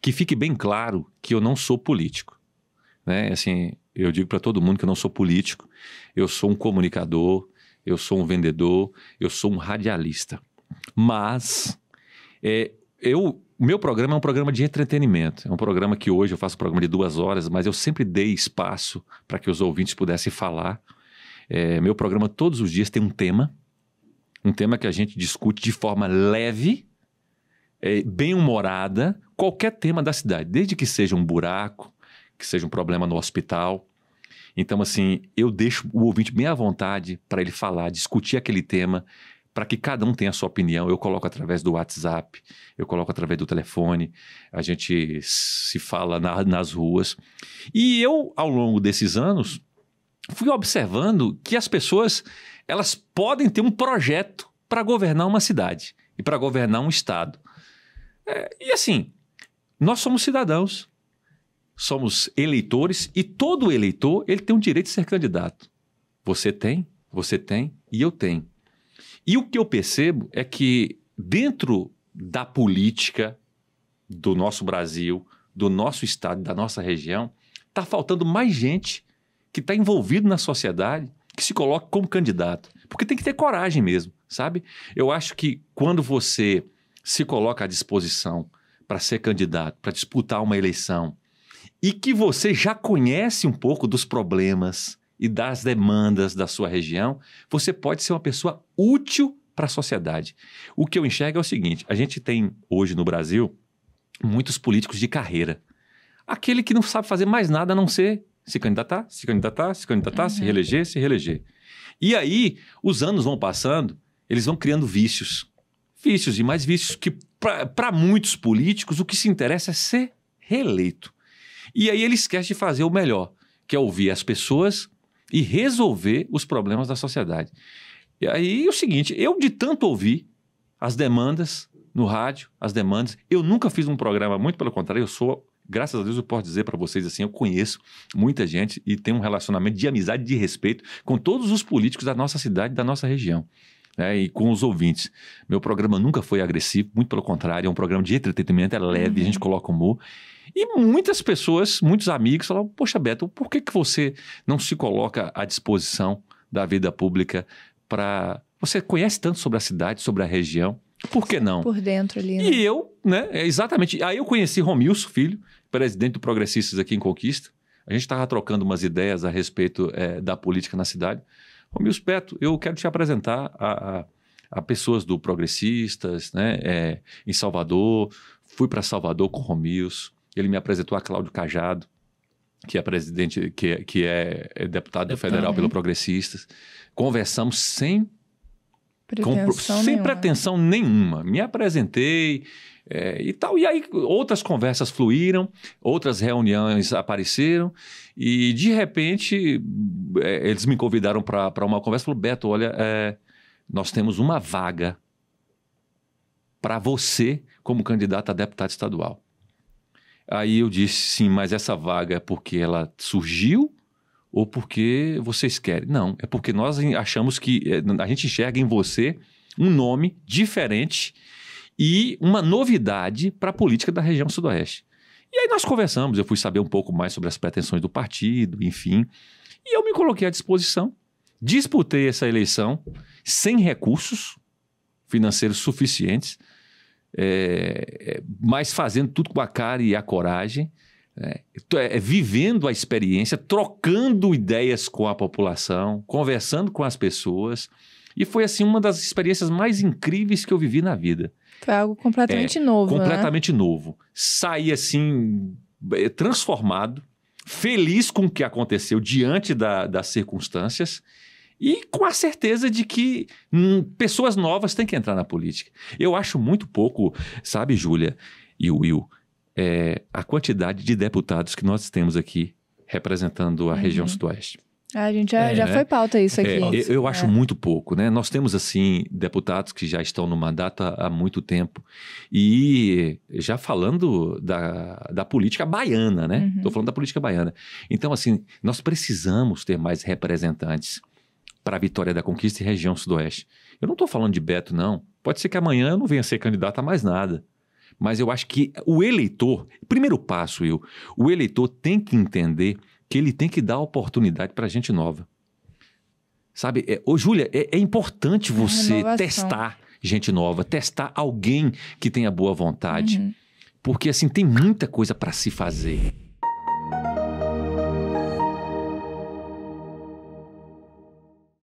que fique bem claro que eu não sou político. Né? Assim, eu digo para todo mundo que eu não sou político, eu sou um comunicador, eu sou um vendedor, eu sou um radialista. Mas é, eu, meu programa é um programa de entretenimento. É um programa que hoje eu faço um programa de duas horas, mas eu sempre dei espaço para que os ouvintes pudessem falar. É, meu programa todos os dias tem um tema, um tema que a gente discute de forma leve, é, bem humorada, qualquer tema da cidade, desde que seja um buraco, que seja um problema no hospital. Então, assim, eu deixo o ouvinte bem à vontade para ele falar, discutir aquele tema, para que cada um tenha a sua opinião. Eu coloco através do WhatsApp, eu coloco através do telefone, a gente se fala na, nas ruas. E eu, ao longo desses anos, fui observando que as pessoas elas podem ter um projeto para governar uma cidade e para governar um estado. É, e assim, nós somos cidadãos, somos eleitores e todo eleitor ele tem o direito de ser candidato. Você tem, você tem e eu tenho. E o que eu percebo é que dentro da política do nosso Brasil, do nosso estado, da nossa região, está faltando mais gente que está envolvido na sociedade que se coloque como candidato. Porque tem que ter coragem mesmo, sabe? Eu acho que quando você se coloca à disposição para ser candidato, para disputar uma eleição, e que você já conhece um pouco dos problemas e das demandas da sua região, você pode ser uma pessoa útil para a sociedade. O que eu enxergo é o seguinte: a gente tem hoje no Brasil muitos políticos de carreira. Aquele que não sabe fazer mais nada a não ser se candidatar, se candidatar, se candidatar, uhum. se reeleger, se reeleger. E aí, os anos vão passando, eles vão criando vícios. Vícios e mais vícios que para muitos políticos, o que se interessa é ser reeleito. E aí ele esquece de fazer o melhor, que é ouvir as pessoas e resolver os problemas da sociedade. E aí é o seguinte, eu de tanto ouvir as demandas no rádio, as demandas, eu nunca fiz um programa, muito pelo contrário, eu sou, graças a Deus eu posso dizer para vocês assim, eu conheço muita gente e tenho um relacionamento de amizade de respeito com todos os políticos da nossa cidade, da nossa região né, e com os ouvintes. Meu programa nunca foi agressivo, muito pelo contrário, é um programa de entretenimento, é leve, uhum. a gente uhum. coloca humor. E muitas pessoas, muitos amigos falam: Poxa, Beto, por que, que você não se coloca à disposição da vida pública para. Você conhece tanto sobre a cidade, sobre a região, por que não? Por dentro ali. Né? E eu, né, é exatamente. Aí eu conheci Romilson Filho, presidente do Progressistas aqui em Conquista. A gente estava trocando umas ideias a respeito é, da política na cidade. Romilson Petro, eu quero te apresentar a, a, a pessoas do Progressistas, né? É, em Salvador, fui para Salvador com Romilson, ele me apresentou a Cláudio Cajado, que é presidente, que, é, que é, é, deputado, deputado federal né? pelo Progressistas. Conversamos sem com, sem nenhuma. pretensão nenhuma. Me apresentei é, e tal. E aí outras conversas fluíram, outras reuniões apareceram, e de repente é, eles me convidaram para uma conversa. Falou, Beto, olha, é, nós temos uma vaga para você como candidato a deputado estadual. Aí eu disse, sim, mas essa vaga é porque ela surgiu ou porque vocês querem. Não, é porque nós achamos que é, a gente enxerga em você um nome diferente e uma novidade para a política da região Sudoeste. E aí nós conversamos, eu fui saber um pouco mais sobre as pretensões do partido, enfim. E eu me coloquei à disposição. Disputei essa eleição sem recursos financeiros suficientes, é, é mas fazendo tudo com a cara e a coragem. É, é, é, vivendo a experiência, trocando ideias com a população, conversando com as pessoas. E foi assim uma das experiências mais incríveis que eu vivi na vida. Foi algo completamente é, novo. Né? Completamente né? novo. Saí assim, é, transformado, feliz com o que aconteceu diante da, das circunstâncias e com a certeza de que hum, pessoas novas têm que entrar na política. Eu acho muito pouco, sabe, Júlia e Will, é, a quantidade de deputados que nós temos aqui representando a uhum. região sudoeste. Ah, a gente já, é, já né? foi pauta isso é, aqui. É, eu, eu acho é. muito pouco, né? Nós temos, assim, deputados que já estão no mandato há, há, muito tempo. E já falando da, da política baiana, né? Estou uhum. falando da política baiana. Então, assim, nós precisamos ter mais representantes para a vitória da conquista e região sudoeste. Eu não estou falando de Beto, não. Pode ser que amanhã eu não venha ser candidato a mais nada mas eu acho que o eleitor, primeiro passo, eu, o eleitor tem que entender que ele tem que dar oportunidade para gente nova. Sabe, é, ô Júlia, é, é importante é você testar gente nova, testar alguém que tenha boa vontade. Uhum. Porque assim tem muita coisa para se fazer.